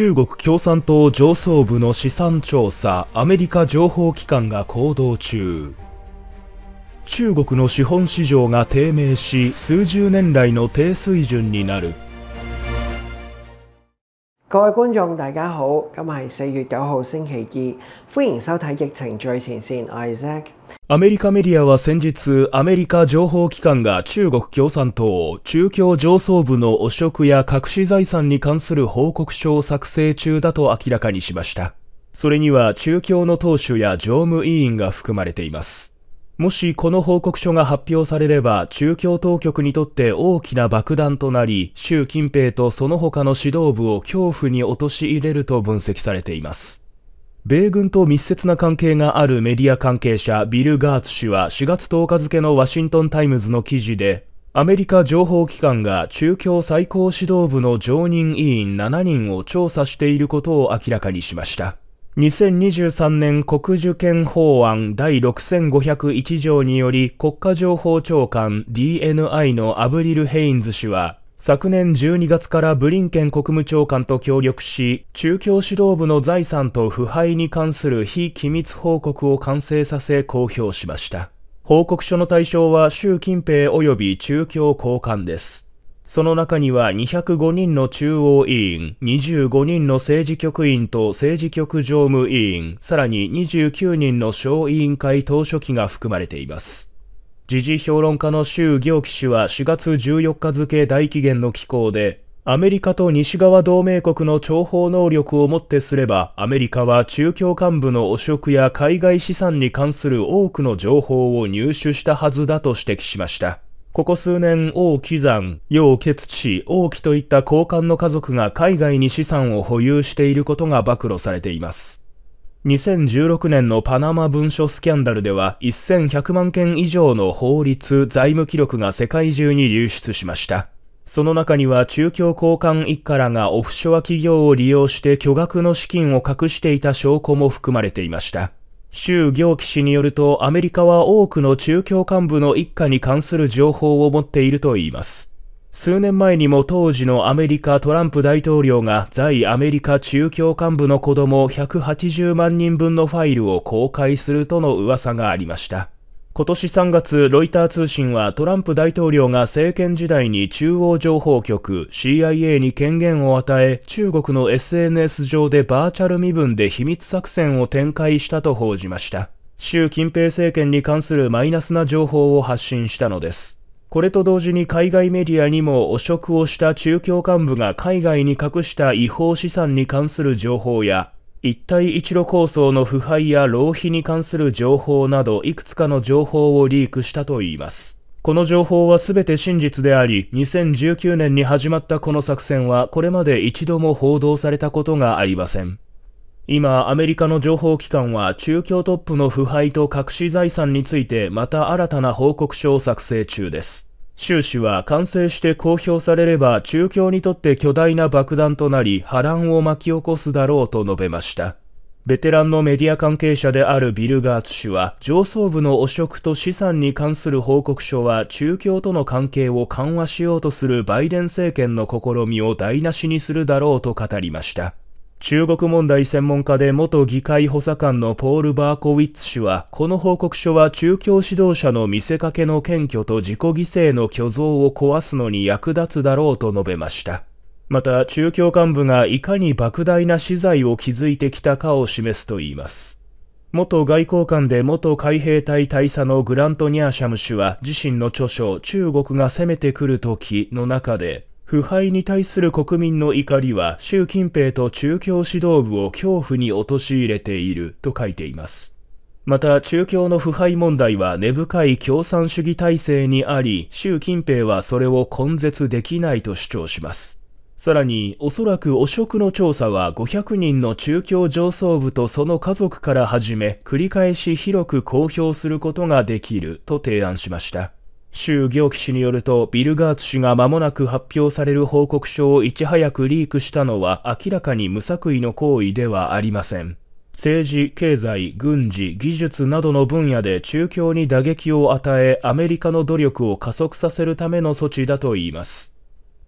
中国共産党上層部の資産調査アメリカ情報機関が行動中中国の資本市場が低迷し数十年来の低水準になる各位觀眾大家好，今日係四月九號星期二，歡迎收睇《疫情最前線》，a c アメリカメディアは先日、アメリカ情報機関が中国共産党中共上層部の汚職や隠し財産に関する報告書を作成中だと明らかにしました。それには中共の党首や常務委員が含まれています。もしこの報告書が発表されれば、中共当局にとって大きな爆弾となり、習近平とその他の指導部を恐怖に陥れると分析されています。米軍と密接な関係があるメディア関係者ビル・ガーツ氏は4月10日付のワシントン・タイムズの記事でアメリカ情報機関が中共最高指導部の常任委員7人を調査していることを明らかにしました2023年国受験法案第6501条により国家情報長官 DNI のアブリル・ヘインズ氏は昨年12月からブリンケン国務長官と協力し、中共指導部の財産と腐敗に関する非機密報告を完成させ公表しました。報告書の対象は習近平及び中共高官です。その中には205人の中央委員、25人の政治局員と政治局常務委員、さらに29人の小委員会当書記が含まれています。時事評論家の周行基氏は4月14日付大期限の寄稿で、アメリカと西側同盟国の諜報能力をもってすれば、アメリカは中共幹部の汚職や海外資産に関する多くの情報を入手したはずだと指摘しました。ここ数年、王貴山、楊潔地、王貴といった高官の家族が海外に資産を保有していることが暴露されています。2016年のパナマ文書スキャンダルでは1100万件以上の法律、財務記録が世界中に流出しました。その中には中共高官一家らがオフショア企業を利用して巨額の資金を隠していた証拠も含まれていました。周行基氏によるとアメリカは多くの中共幹部の一家に関する情報を持っているといいます。数年前にも当時のアメリカトランプ大統領が在アメリカ中共幹部の子供180万人分のファイルを公開するとの噂がありました。今年3月、ロイター通信はトランプ大統領が政権時代に中央情報局 CIA に権限を与え、中国の SNS 上でバーチャル身分で秘密作戦を展開したと報じました。習近平政権に関するマイナスな情報を発信したのです。これと同時に海外メディアにも汚職をした中共幹部が海外に隠した違法資産に関する情報や一帯一路構想の腐敗や浪費に関する情報などいくつかの情報をリークしたといいます。この情報は全て真実であり、2019年に始まったこの作戦はこれまで一度も報道されたことがありません。今、アメリカの情報機関は中共トップの腐敗と隠し財産についてまた新たな報告書を作成中です。収氏は完成して公表されれば中共にとって巨大な爆弾となり波乱を巻き起こすだろうと述べました。ベテランのメディア関係者であるビル・ガーツ氏は上層部の汚職と資産に関する報告書は中共との関係を緩和しようとするバイデン政権の試みを台無しにするだろうと語りました。中国問題専門家で元議会補佐官のポール・バーコウィッツ氏は、この報告書は中共指導者の見せかけの謙虚と自己犠牲の虚像を壊すのに役立つだろうと述べました。また、中共幹部がいかに莫大な資材を築いてきたかを示すといいます。元外交官で元海兵隊大佐のグラント・ニャーシャム氏は自身の著書中国が攻めてくる時の中で腐敗に対する国民の怒りは習近平と中共指導部を恐怖に陥れていると書いています。また中共の腐敗問題は根深い共産主義体制にあり、習近平はそれを根絶できないと主張します。さらに、おそらく汚職の調査は500人の中共上層部とその家族から始め、繰り返し広く公表することができると提案しました。州行記氏によると、ビルガーツ氏が間もなく発表される報告書をいち早くリークしたのは明らかに無作為の行為ではありません。政治、経済、軍事、技術などの分野で中共に打撃を与え、アメリカの努力を加速させるための措置だといいます。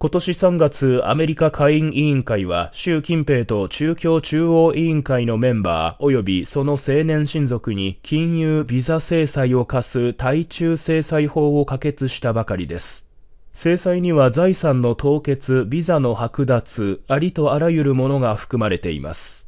今年3月、アメリカ下院委員会は、習近平と中共中央委員会のメンバー、及びその青年親族に金融ビザ制裁を課す対中制裁法を可決したばかりです。制裁には財産の凍結、ビザの剥奪、ありとあらゆるものが含まれています。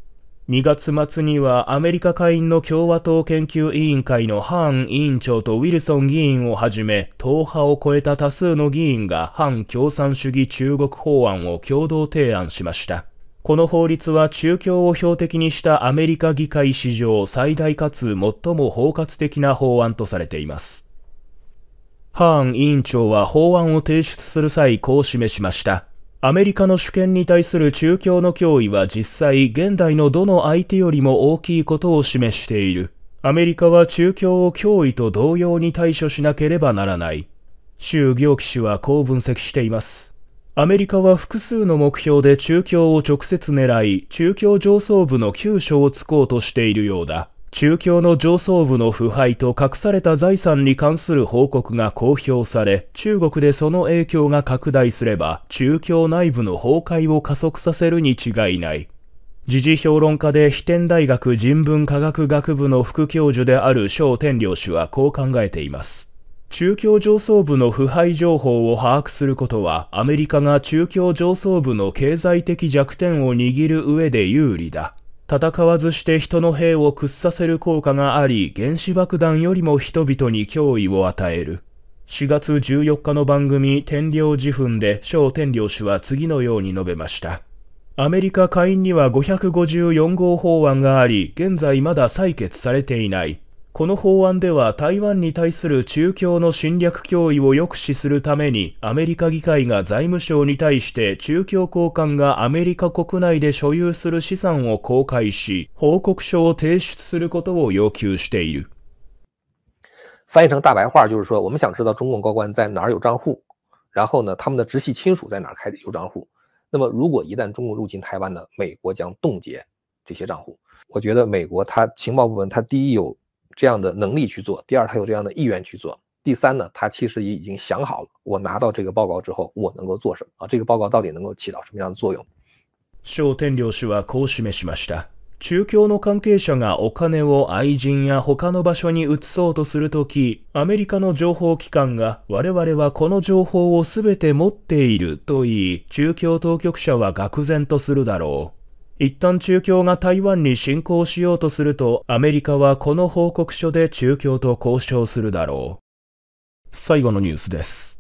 2月末にはアメリカ下院の共和党研究委員会のハーン委員長とウィルソン議員をはじめ、党派を超えた多数の議員が反共産主義中国法案を共同提案しました。この法律は中共を標的にしたアメリカ議会史上最大かつ最も包括的な法案とされています。ハーン委員長は法案を提出する際こう示しました。アメリカの主権に対する中共の脅威は実際現代のどの相手よりも大きいことを示している。アメリカは中共を脅威と同様に対処しなければならない。周行騎士はこう分析しています。アメリカは複数の目標で中共を直接狙い、中共上層部の急所を突こうとしているようだ。中共の上層部の腐敗と隠された財産に関する報告が公表され、中国でその影響が拡大すれば、中共内部の崩壊を加速させるに違いない。時事評論家で飛天大学人文科学学部の副教授である小天領氏はこう考えています。中共上層部の腐敗情報を把握することは、アメリカが中共上層部の経済的弱点を握る上で有利だ。戦わずして人の兵を屈させる効果があり、原子爆弾よりも人々に脅威を与える。4月14日の番組天領自粉で小天領氏は次のように述べました。アメリカ下院には554号法案があり、現在まだ採決されていない。この法案では台湾に対する中共の侵略脅威を抑止するためにアメリカ議会が財務省に対して中共高官がアメリカ国内で所有する資産を公開し報告書を提出することを要求している。翻译成大白话就是说，我们想知道中共高官在哪儿有账户，然后呢，他们的直系亲属在哪儿开有账户。那么，如果一旦中共入侵台湾呢，美国将冻结这些账户。我觉得美国他情报部门他第一有这样的能力去做，第二，他有这样的意愿去做，第三呢，他其实也已经想好了，我拿到这个报告之后，我能够做什么啊？这个报告到底能够起到什么样的作用？はこう示しました。中共の関係者がお金を愛人や他の場所に移そうとするとき、アメリカの情報機関が我々はこの情報を全て持っていると言い、中共当局者は愕然とするだろう。一旦中共が台湾に侵攻しようとすると、アメリカはこの報告書で中共と交渉するだろう。最後のニュースです。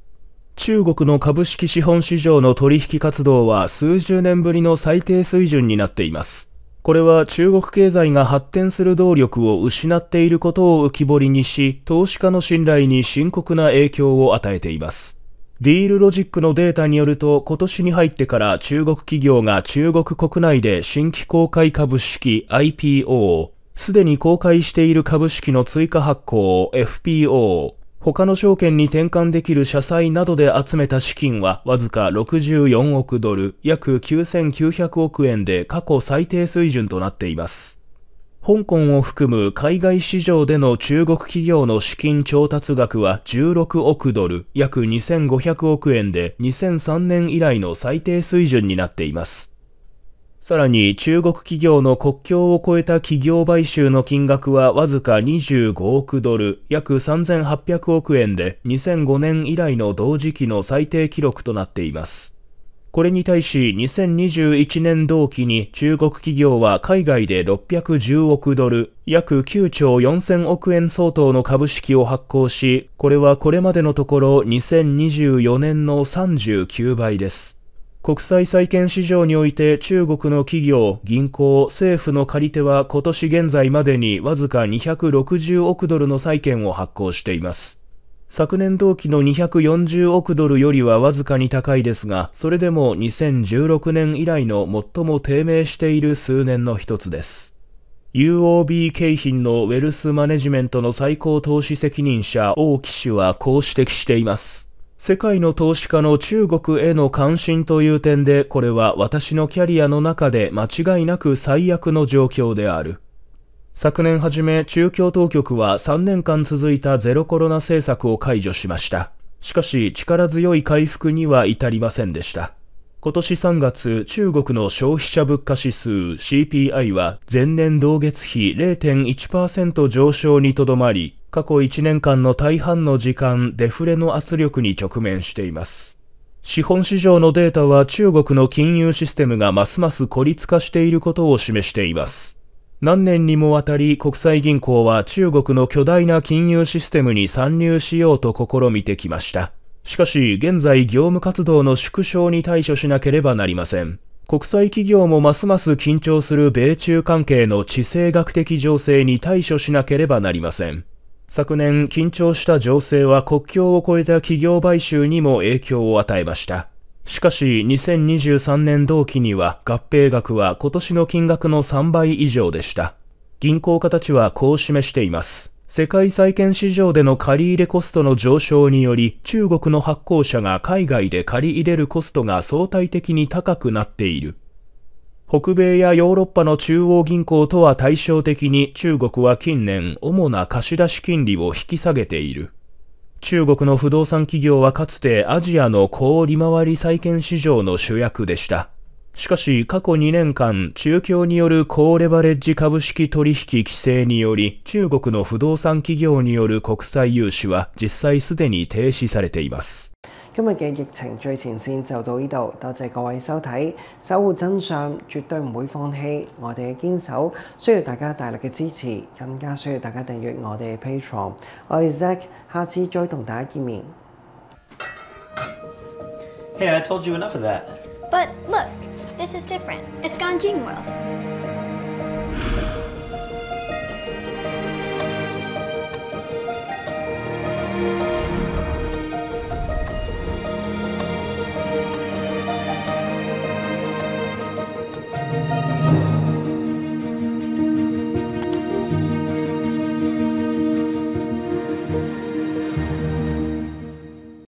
中国の株式資本市場の取引活動は数十年ぶりの最低水準になっています。これは中国経済が発展する動力を失っていることを浮き彫りにし、投資家の信頼に深刻な影響を与えています。ディールロジックのデータによると、今年に入ってから中国企業が中国国内で新規公開株式 IPO、すでに公開している株式の追加発行 FPO、他の証券に転換できる社債などで集めた資金はわずか64億ドル、約9900億円で過去最低水準となっています。香港を含む海外市場での中国企業の資金調達額は16億ドル、約2500億円で2003年以来の最低水準になっています。さらに中国企業の国境を超えた企業買収の金額はわずか25億ドル、約3800億円で2005年以来の同時期の最低記録となっています。これに対し2021年同期に中国企業は海外で610億ドル、約9兆4000億円相当の株式を発行し、これはこれまでのところ2024年の39倍です。国際債券市場において中国の企業、銀行、政府の借り手は今年現在までにわずか260億ドルの債券を発行しています。昨年同期の240億ドルよりはわずかに高いですが、それでも2016年以来の最も低迷している数年の一つです。UOB 景品のウェルスマネジメントの最高投資責任者王騎氏はこう指摘しています。世界の投資家の中国への関心という点で、これは私のキャリアの中で間違いなく最悪の状況である。昨年初め、中共当局は3年間続いたゼロコロナ政策を解除しました。しかし、力強い回復には至りませんでした。今年3月、中国の消費者物価指数 CPI は前年同月比0.1%上昇にとどまり、過去1年間の大半の時間、デフレの圧力に直面しています。資本市場のデータは中国の金融システムがますます孤立化していることを示しています。何年にもわたり国際銀行は中国の巨大な金融システムに参入しようと試みてきました。しかし、現在業務活動の縮小に対処しなければなりません。国際企業もますます緊張する米中関係の地政学的情勢に対処しなければなりません。昨年、緊張した情勢は国境を越えた企業買収にも影響を与えました。しかし2023年同期には合併額は今年の金額の3倍以上でした。銀行家たちはこう示しています。世界債券市場での借入コストの上昇により中国の発行者が海外で借り入れるコストが相対的に高くなっている。北米やヨーロッパの中央銀行とは対照的に中国は近年主な貸し出し金利を引き下げている。中国の不動産企業はかつてアジアの高利回り債券市場の主役でした。しかし過去2年間、中共による高レバレッジ株式取引規制により、中国の不動産企業による国際融資は実際すでに停止されています。今日嘅疫情最前線就到呢度，多謝各位收睇，守護真相絕對唔會放棄，我哋嘅堅守需要大家大力嘅支持，更加需要大家訂閱我哋嘅 patreon。我係 Zack，下次再同大家見面。Hey, I told you enough of that. But look, this is different. It's g a n e g e n g world.